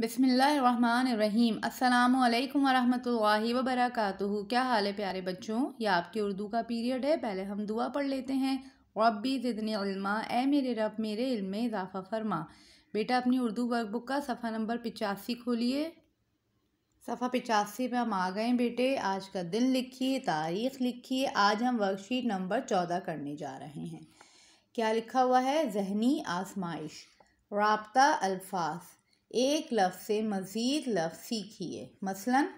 बिसमीम् अल्लाम वरहमल वबरक क्या हाल है प्यारे बच्चों यह आपके उर्दू का पीरियड है पहले हम दुआ पढ़ लेते हैं रबी भी इल्मा ए मेरे रब मेरे इल्म में इजाफ़ा फरमा बेटा अपनी उर्दू वर्कबुक का सफ़ा नंबर पिचासी खोलिए सफ़ा पिचासी में हम आ गए बेटे आज का दिन लिखिए तारीख़ लिखिए आज हम वर्कशीट नंबर चौदह करने जा रहे हैं क्या लिखा हुआ है जहनी आसमाइश रबता अल्फाज एक लफ्ज़ से मज़ीद लफ्ज़ सीखिए मसलन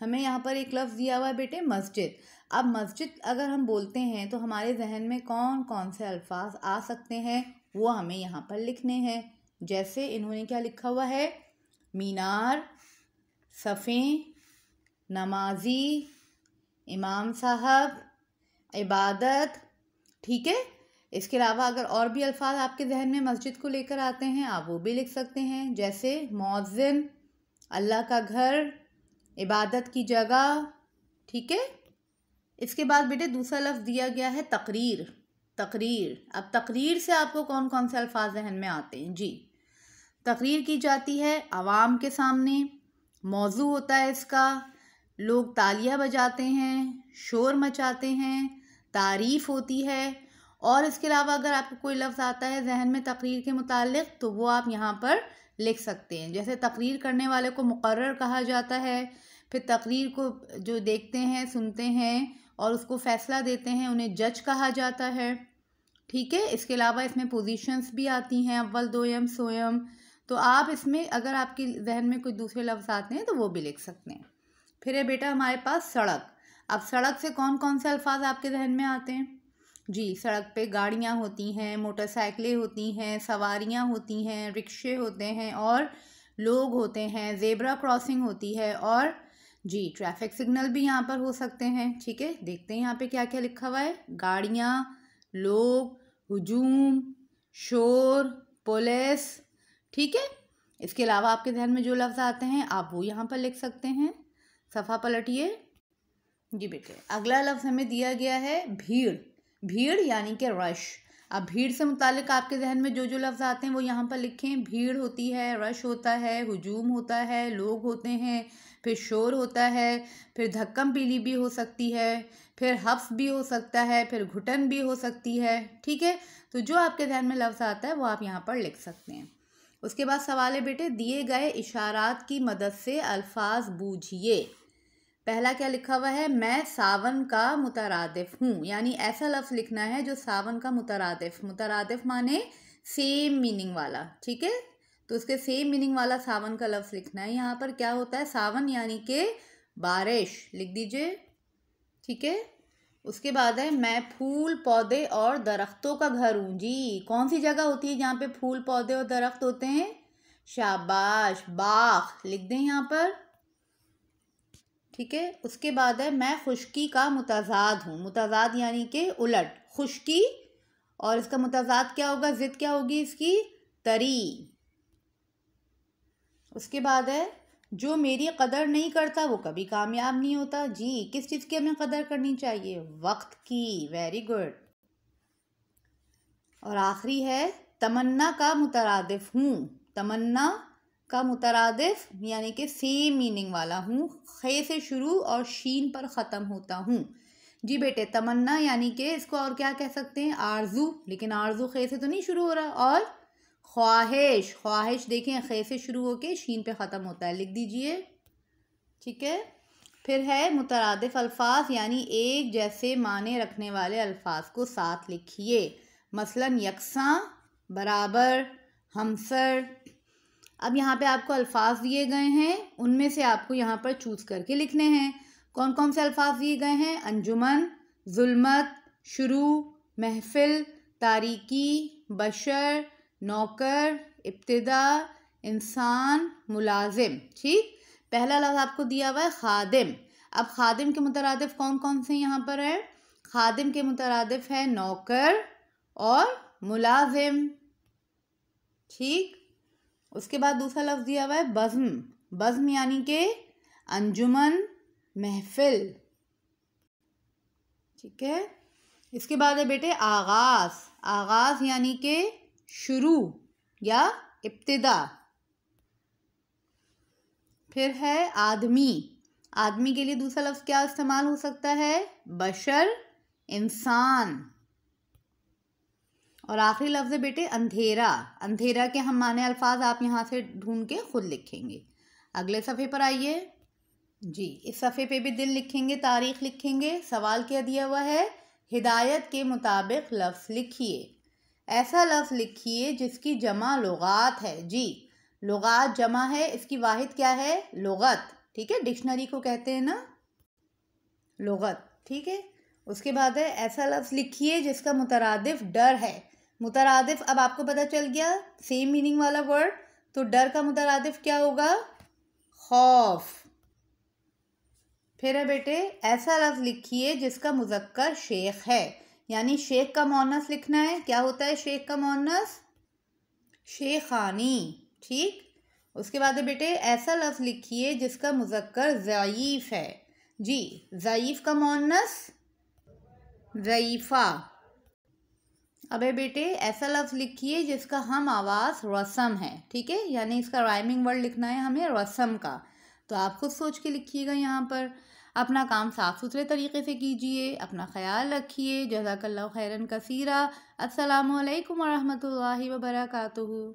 हमें यहाँ पर एक लफ्ज़ दिया हुआ है बेटे मस्जिद अब मस्जिद अगर हम बोलते हैं तो हमारे जहन में कौन कौन से अल्फाज आ सकते हैं वो हमें यहाँ पर लिखने हैं जैसे इन्होंने क्या लिखा हुआ है मीनार सफ़ें नमाजी इमाम साहब इबादत ठीक है इसके अलावा अगर और भी अल्फाज आपके जहन में मस्जिद को लेकर आते हैं आप वो भी लिख सकते हैं जैसे मौजिन अल्लाह का घर इबादत की जगह ठीक है इसके बाद बेटे दूसरा लफ्ज़ दिया गया है तकरीर तकरीर अब तकरीर से आपको कौन कौन से अल्फाज जहन में आते हैं जी तकरीर की जाती है आवाम के सामने मौजू होता है इसका लोग तालियां बजाते हैं शोर मचाते हैं तारीफ़ होती है और इसके अलावा अगर आपको कोई लफ्ज़ आता है जहन में तकरीर के मुतालिक तो वो आप यहाँ पर लिख सकते हैं जैसे तकरीर करने वाले को मुकर कहा जाता है फिर तकरीर को जो देखते हैं सुनते हैं और उसको फ़ैसला देते हैं उन्हें जज कहा जाता है ठीक है इसके अलावा इसमें पोजीशंस भी आती हैं अव्वल दोयम सोयम तो आप इसमें अगर आपके जहन में कोई दूसरे लफ्ज़ आते हैं तो वो भी लिख सकते हैं फिर है बेटा हमारे पास सड़क अब सड़क से कौन कौन से अल्फाज आपके जहन में आते हैं जी सड़क पे गाड़ियाँ होती हैं मोटरसाइकिलें होती हैं सवारियाँ होती हैं रिक्शे होते हैं और लोग होते हैं जेबरा क्रॉसिंग होती है और जी ट्रैफिक सिग्नल भी यहाँ पर हो सकते हैं ठीक है देखते हैं यहाँ पे क्या क्या लिखा हुआ है गाड़ियाँ लोग हजूम शोर पुलिस ठीक है इसके अलावा आपके ध्यान में जो लफ्ज़ आते हैं आप वो यहाँ पर लिख सकते हैं सफ़ा पलटिए जी बेटे अगला लफ्ज़ हमें दिया गया है भीड़ भीड़ यानी कि रश अब भीड़ से मुतल आपके जहन में जो जो लफ्ज़ आते हैं वो यहाँ पर लिखें भीड़ होती है रश होता है हजूम होता है लोग होते हैं फिर शोर होता है फिर धक्कम पीली भी हो सकती है फिर हफ्स भी हो सकता है फिर घुटन भी हो सकती है ठीक है तो जो आपके जहन में लफ्ज़ आता है वो आप यहाँ पर लिख सकते हैं उसके बाद सवाल है बेटे दिए गए इशारात की मदद से अल्फाज बूझिए पहला क्या लिखा हुआ है मैं सावन का मुतरदफ़ हूँ यानी ऐसा लफ्ज़ लिखना है जो सावन का मुतरदफ़ मुतरदफ़ माने सेम मीनिंग वाला ठीक है तो उसके सेम मीनिंग वाला सावन का लफ्ज़ लिखना है यहाँ पर क्या होता है सावन यानी कि बारिश लिख दीजिए ठीक है उसके बाद है मैं फूल पौधे और दरख्तों का घर हूँ जी कौन सी जगह होती है जहाँ पे फूल पौधे और दरख्त होते हैं शाबाश बाग लिख दें यहाँ पर ठीक है उसके बाद है मैं खुशकी का मुताजाद हूँ मुताजाद यानी कि उलट खुशकी और इसका मुताजाद क्या होगा ज़िद क्या होगी इसकी तरी उसके बाद है जो मेरी कदर नहीं करता वो कभी कामयाब नहीं होता जी किस चीज़ की हमें कदर करनी चाहिए वक्त की वेरी गुड और आखिरी है तमन्ना का मुतरदफ हूँ तमन्ना का मुतरदफ़ यानी कि सेम मीनिंग वाला हूँ खे से शुरू और शीन पर ख़त्म होता हूँ जी बेटे तमन्ना यानी कि इसको और क्या कह सकते हैं आरजू लेकिन आरजू खे से तो नहीं शुरू हो रहा और ख्वाहिश ख्वाहिश देखें खे से शुरू होके शीन पे ख़त्म होता है लिख दीजिए ठीक है फिर है मुतरदफ़ अल्फाज यानी एक जैसे माने रखने वाले अल्फाज को साथ लिखिए मसलन यकसा बराबर हमसर अब यहाँ पे आपको अल्फाज दिए गए हैं उनमें से आपको यहाँ पर चूज़ करके लिखने हैं कौन कौन से अल्फाज दिए गए हैं अंजुमन जुल्मत शुरू महफिल तारीकी बशर नौकर इब्तदा इंसान मुलाजिम ठीक पहला लफ्ज़ आपको दिया हुआ है खादिम अब खादिम के मुतरदफ़ कौन कौन से यहाँ पर है खादिम के मुतरदफ़ है नौकर और मुलाजिम ठीक उसके बाद दूसरा लफ्ज़ दिया हुआ है बज़म बज़म यानी के अंजुमन महफिल ठीक है इसके बाद है बेटे आगाज़ आगाज़ यानी के शुरू या इब्तदा फिर है आदमी आदमी के लिए दूसरा लफ्ज़ क्या इस्तेमाल हो सकता है बशर इंसान और आखिरी लफ्ज़ है बेटे अंधेरा अंधेरा के हम माने अल्फाज आप यहाँ से ढूंढ के ख़ुद लिखेंगे अगले सफ़े पर आइए जी इस सफ़े पे भी दिन लिखेंगे तारीख लिखेंगे सवाल क्या दिया हुआ है हिदायत के मुताबिक लफ्ज़ लिखिए ऐसा लफ्ज़ लिखिए जिसकी जमा लगात है जी लगात जमा है इसकी वाहिद क्या है लगत ठीक है डिक्शनरी को कहते हैं ना लगत ठीक है उसके बाद है ऐसा लफ्ज़ लिखिए जिसका मुतरदफ डर है मुतरदफ अब आपको पता चल गया सेम मीनिंग वाला वर्ड तो डर का मुतरदफ क्या होगा खौफ फिर है बेटे ऐसा लफ्ज़ लिखिए जिसका मुजक्कर शेख है यानी शेख का मोनस लिखना है क्या होता है शेख का मोनस शेखानी ठीक उसके बाद है बेटे ऐसा लफ्ज़ लिखिए जिसका मुजक्कर ज़यीफ़ है जी ज़यीफ़ का मोनस ज़यीफ़ा अबे बेटे ऐसा लफ्ज़ लिखिए जिसका हम आवाज़ रसम है ठीक है यानी इसका राइमिंग वर्ड लिखना है हमें रसम का तो आप खुद सोच के लिखिएगा यहाँ पर अपना काम साफ़ सुथरे तरीके से कीजिए अपना ख्याल रखिए जजाकल्ला खैरन कसीरा असलकम वरहमल वर्का